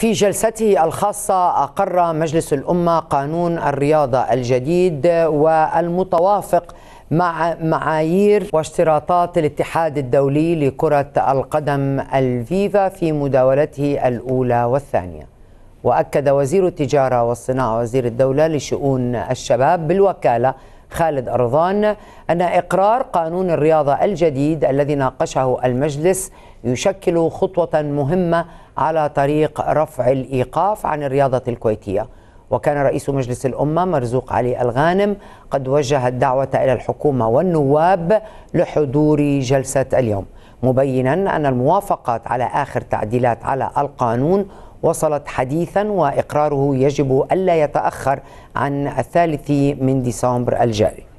في جلسته الخاصة أقر مجلس الأمة قانون الرياضة الجديد والمتوافق مع معايير واشتراطات الاتحاد الدولي لكرة القدم الفيفا في مداولته الأولى والثانية وأكد وزير التجارة والصناعة وزير الدولة لشؤون الشباب بالوكالة خالد أرضان أن إقرار قانون الرياضة الجديد الذي ناقشه المجلس يشكل خطوة مهمة على طريق رفع الإيقاف عن الرياضة الكويتية وكان رئيس مجلس الأمة مرزوق علي الغانم قد وجه الدعوة إلى الحكومة والنواب لحضور جلسة اليوم مبينا أن الموافقات على آخر تعديلات على القانون وصلت حديثا وإقراره يجب ألا يتأخر عن الثالث من ديسمبر الجاري